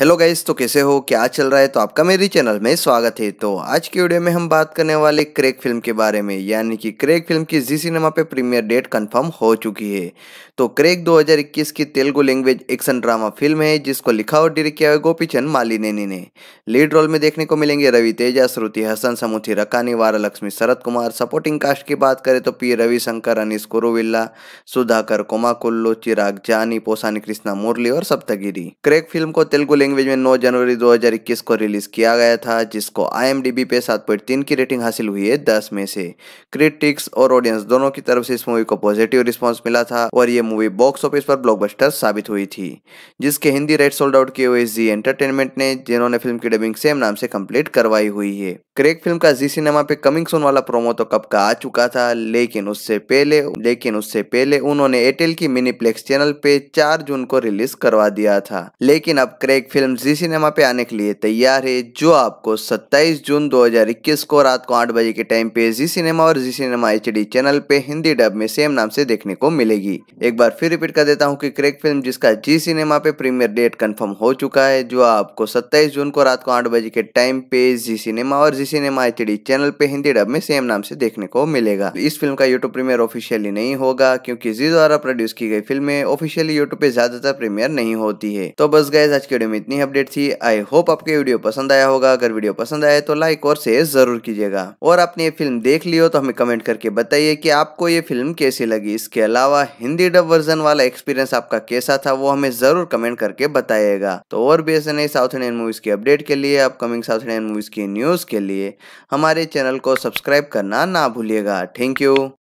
hello guys तो कैसे हो क्या चल रहा है तो आपका मेरी चैनल में स्वागत है तो आज की वीडियो में हम बात करने वाले क्रेक फिल्म के बारे में यानी कि क्रेक फिल्म की जी सिनेमा पे प्रीमियर डेट कंफर्म हो चुकी है तो क्रेक 2021 की Telugu language action drama film है जिसको लिखा और डायरेक्ट किया है चंद मालिनेनी ने लीड रोल में देखने को मिलेंगे रवि तेजा श्रुति Hasan Samuthirakani Varalaxmi Sarath Kumar supporting cast की बात करें तो पी रविशंकर अनिस कुरुविल्ला सुधाकर कोमाकुल्लू चिराग जानी पोसानी कृष्णा मुरली और सप्तगिरी क्रेक फिल्म को तेलुगु लैंग्वेज में 9 जनवरी 2021 को रिलीज किया गया था जिसको आई पे 7.3 की रेटिंग हासिल हुई है 10 में से क्रिटिक्स और ऑडियंस दोनों की तरफ से इस मूवी को पॉजिटिव रिस्पांस मिला था और ये मूवी बॉक्स ऑफिस पर ब्लॉकबस्टर साबित हुई थी जिसके हिंदी राइट सोल्ड आउट किए हुए जी एंटरटेनमेंट ने जिन्होंने फिल्म की डबिंग सेम नाम से कम्प्लीट करवाई हुई है क्रेक फिल्म का जी सिनेमा पे कमिंग सोन वाला प्रोमो तो कब का आ चुका था लेकिन उससे पहले लेकिन उससे पहले उन्होंने एयरटेल की मिनीप्लेक्स चैनल पे चार जून को रिलीज करवा दिया था लेकिन अब क्रेक फिल्म जी सिनेमा पे आने के लिए तैयार है जो आपको 27 जून 2021 को रात को आठ बजे के टाइम पे जी सिनेमा और जी सिनेमा एच चैनल पे हिंदी डब में सेम नाम से देखने को मिलेगी एक बार फिर रिपीट कर देता हूँ कि क्रेक फिल्म जिसका जी सिनेमा पे प्रीमियर डेट कंफर्म हो चुका है जो आपको सत्ताईस जून को रात को आठ बजे के टाइम पे जी सिनेमा और जी सिनेमा एच चैनल पे हिंदी डब में सेम नाम से देखने को मिलेगा इस फिल्म का यूट्यूब प्रीमियर ऑफिशियली नहीं होगा क्योंकि जी द्वारा प्रोड्यूस की गई फिल्म ऑफिशियली यूट्यूब पे ज्यादातर प्रीमियर नहीं होती है तो बस गए आज के डेमित इतनी अपडेट थी आई होप आपके वीडियो पसंद आया होगा अगर वीडियो पसंद आए तो लाइक और शेयर जरूर कीजिएगा और आपने ये फिल्म देख ली हो तो हमें कमेंट करके बताइए कि आपको ये फिल्म कैसी लगी इसके अलावा हिंदी डब वर्जन वाला एक्सपीरियंस आपका कैसा था वो हमें जरूर कमेंट करके बताइएगा तो और भी ऐसे नई साउथ इंडियन मूवीज की अपडेट के लिए अपकमिंग साउथ इंडियन मूवीज की न्यूज के लिए हमारे चैनल को सब्सक्राइब करना ना भूलिएगा थैंक यू